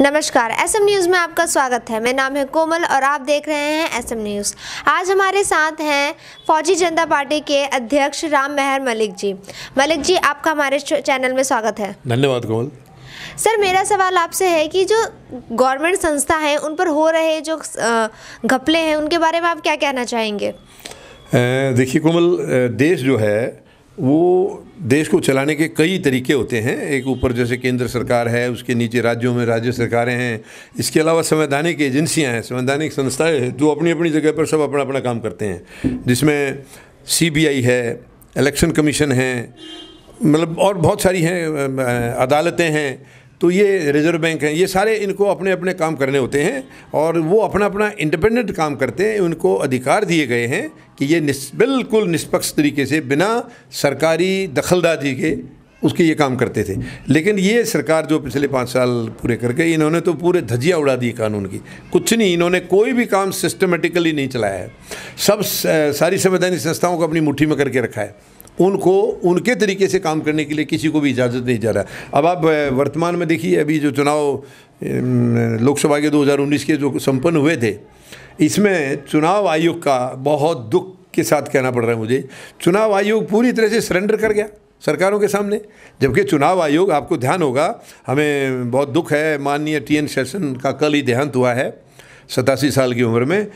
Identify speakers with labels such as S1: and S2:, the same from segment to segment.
S1: नमस्कार SM news में आपका स्वागत है मेरा नाम है कोमल और आप देख रहे हैं एसएम न्यूज़ आज हमारे साथ हैं फौजी जनता पार्टी के अध्यक्ष राम मेहर मलिक जी मलिक जी आपका हमारे चैनल में स्वागत है
S2: धन्यवाद कोमल
S1: सर मेरा सवाल आपसे है कि जो गवर्नमेंट संस्था है उन पर हो रहे जो घपले हैं उनके बारे में आप क्या कहना चाहेंगे
S2: देखिए कोमल देश जो है वो देश को चलाने के कई तरीके होते हैं एक ऊपर जैसे केंद्र सरकार है उसके नीचे राज्यों में राज्य सरकारें हैं इसके अलावा संवैधानिक एजेंसियाँ हैं संवैधानिक संस्थाएं हैं जो अपनी अपनी जगह पर सब अपना अपना काम करते हैं जिसमें सीबीआई है इलेक्शन कमीशन है मतलब और बहुत सारी हैं अदालतें हैं तो ये रिजर्व बैंक हैं ये सारे इनको अपने अपने काम करने होते हैं और वो अपना अपना इंडिपेंडेंट काम करते हैं उनको अधिकार दिए गए हैं कि ये निस, बिल्कुल निष्पक्ष तरीके से बिना सरकारी दखलदाजी के उसके ये काम करते थे लेकिन ये सरकार जो पिछले पाँच साल पूरे कर गई इन्होंने तो पूरे धजिया उड़ा दी कानून की कुछ नहीं इन्होंने कोई भी काम सिस्टमेटिकली नहीं चलाया है सब सारी संवैधानिक संस्थाओं को अपनी मुट्ठी में करके रखा है उनको उनके तरीके से काम करने के लिए किसी को भी इजाज़त नहीं जा रहा अब आप वर्तमान में देखिए अभी जो चुनाव लोकसभा के 2019 के जो संपन्न हुए थे इसमें चुनाव आयोग का बहुत दुख के साथ कहना पड़ रहा है मुझे चुनाव आयोग पूरी तरह से सरेंडर कर गया सरकारों के सामने जबकि चुनाव आयोग आपको ध्यान होगा हमें बहुत दुख है माननीय टी एन सेशन का कल ही देहांत हुआ है सतासी साल की उम्र में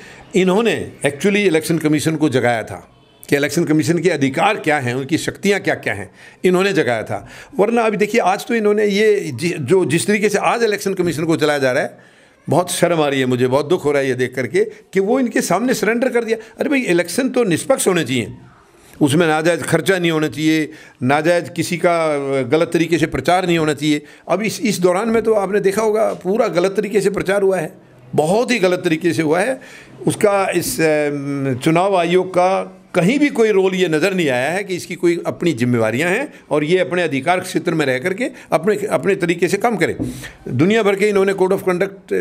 S2: इन्होंने एक्चुअली इलेक्शन कमीशन को जगाया था कि इलेक्शन कमीशन के अधिकार क्या हैं उनकी शक्तियां क्या क्या हैं इन्होंने जगाया था वरना अभी देखिए आज तो इन्होंने ये जि, जो जिस तरीके से आज इलेक्शन कमीशन को चलाया जा रहा है बहुत शर्म आ रही है मुझे बहुत दुख हो रहा है ये देख करके कि वो इनके सामने सरेंडर कर दिया अरे भाई इलेक्शन तो निष्पक्ष होने चाहिए उसमें नाजायज़ खर्चा नहीं होना चाहिए नाजायज़ किसी का गलत तरीके से प्रचार नहीं होना चाहिए अब इस इस दौरान में तो आपने देखा होगा पूरा गलत तरीके से प्रचार हुआ है बहुत ही गलत तरीके से हुआ है उसका इस चुनाव आयोग का कहीं भी कोई रोल ये नज़र नहीं आया है कि इसकी कोई अपनी जिम्मेवारियां हैं और ये अपने अधिकार क्षेत्र में रह करके अपने अपने तरीके से काम करें दुनिया भर के इन्होंने कोड ऑफ कंडक्ट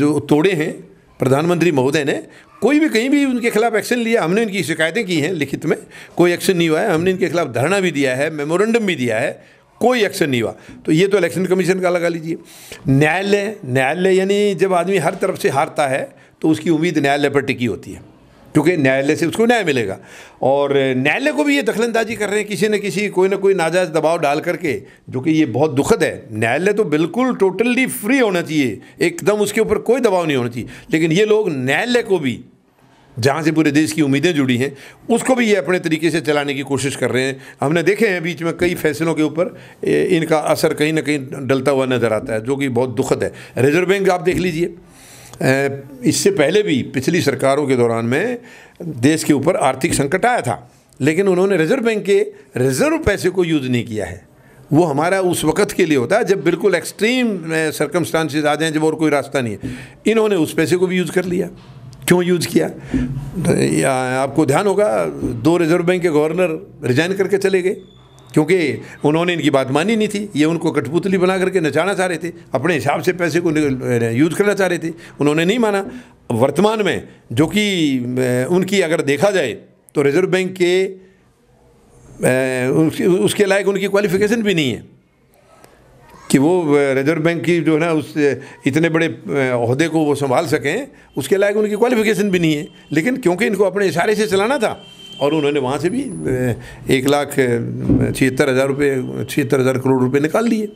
S2: जो तोड़े हैं प्रधानमंत्री महोदय ने कोई भी कहीं भी उनके खिलाफ एक्शन लिया हमने इनकी शिकायतें की हैं लिखित में कोई एक्शन नहीं हुआ है हमने इनके खिलाफ धरना भी दिया है मेमोरेंडम भी दिया है कोई एक्शन नहीं हुआ तो ये तो इलेक्शन कमीशन का लगा लीजिए न्यायालय न्यायालय यानी जब आदमी हर तरफ से हारता है तो उसकी उम्मीद न्यायालय पर टिकी होती है क्योंकि न्यायालय से उसको न्याय मिलेगा और न्यायालय को भी ये दखलंदाजी कर रहे हैं किसी न किसी कोई ना कोई नाजायज़ दबाव डाल करके जो कि ये बहुत दुखद है न्यायालय तो बिल्कुल टोटली फ्री होना चाहिए एकदम उसके ऊपर कोई दबाव नहीं होना चाहिए लेकिन ये लोग न्यायालय को भी जहाँ से पूरे देश की उम्मीदें जुड़ी हैं उसको भी ये अपने तरीके से चलाने की कोशिश कर रहे हैं हमने देखे हैं बीच में कई फैसलों के ऊपर इनका असर कहीं ना कहीं डलता हुआ नज़र आता है जो कि बहुत दुखद है रिजर्व बैंक आप देख लीजिए इससे पहले भी पिछली सरकारों के दौरान में देश के ऊपर आर्थिक संकट आया था लेकिन उन्होंने रिजर्व बैंक के रिजर्व पैसे को यूज नहीं किया है वो हमारा उस वक्त के लिए होता है जब बिल्कुल एक्सट्रीम सरकमस्टांसेज आ जाए जब और कोई रास्ता नहीं है इन्होंने उस पैसे को भी यूज़ कर लिया क्यों यूज किया तो, आपको ध्यान होगा दो रिजर्व बैंक के गवर्नर रिजाइन करके चले गए क्योंकि उन्होंने इनकी बात मानी नहीं थी ये उनको कठपुतली बना करके नचाना चाह रहे थे अपने हिसाब से पैसे को यूज करना चाह रहे थे उन्होंने नहीं माना वर्तमान में जो कि उनकी अगर देखा जाए तो रिजर्व बैंक के उसके लायक उनकी क्वालिफिकेशन भी नहीं है कि वो रिजर्व बैंक की जो है ना उस इतने बड़े अहदे को वो संभाल सकें उसके लायक उनकी क्वालिफिकेशन भी नहीं है लेकिन क्योंकि इनको अपने इशारे से चलाना था और उन्होंने वहाँ से भी एक लाख छिहत्तर हज़ार रुपये छिहत्तर हज़ार करोड़ रुपये निकाल लिए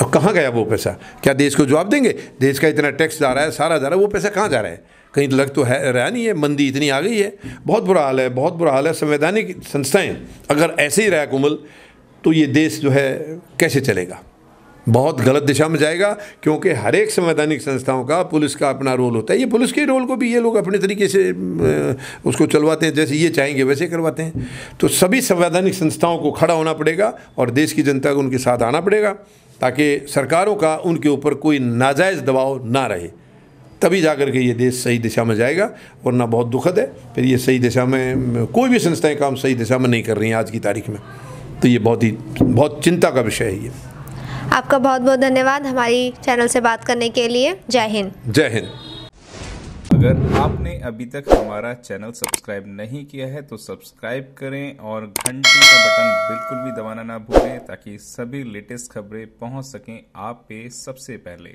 S2: अब कहाँ गया वो पैसा क्या देश को जवाब देंगे देश का इतना टैक्स जा रहा है सारा जा रहा है वो पैसा कहाँ जा रहा है कहीं लग तो है रहा नहीं है मंदी इतनी आ गई है बहुत बुरा हाल है बहुत बुरा हाल है संवैधानिक संस्थाएँ अगर ऐसे ही रहा कोमल तो ये देश जो है कैसे चलेगा बहुत गलत दिशा में जाएगा क्योंकि हर एक संवैधानिक संस्थाओं का पुलिस का अपना रोल होता है ये पुलिस के रोल को भी ये लोग अपने तरीके से उसको चलवाते हैं जैसे ये चाहेंगे वैसे करवाते हैं तो सभी संवैधानिक संस्थाओं को खड़ा होना पड़ेगा और देश की जनता को उनके साथ आना पड़ेगा ताकि सरकारों का उनके ऊपर कोई नाजायज़ दबाव ना रहे तभी जा के ये देश सही दिशा में जाएगा वरना बहुत दुखद है फिर ये सही दिशा में कोई भी संस्थाएं काम सही दिशा में नहीं कर रही हैं आज की तारीख में तो ये बहुत ही बहुत चिंता का विषय है ये
S1: आपका बहुत बहुत धन्यवाद हमारी चैनल से बात करने के लिए जय हिंद
S2: जय हिंद अगर आपने अभी तक हमारा चैनल सब्सक्राइब नहीं किया है तो सब्सक्राइब करें और घंटी का बटन बिल्कुल भी दबाना ना भूलें ताकि सभी लेटेस्ट खबरें पहुंच सकें आप पे सबसे पहले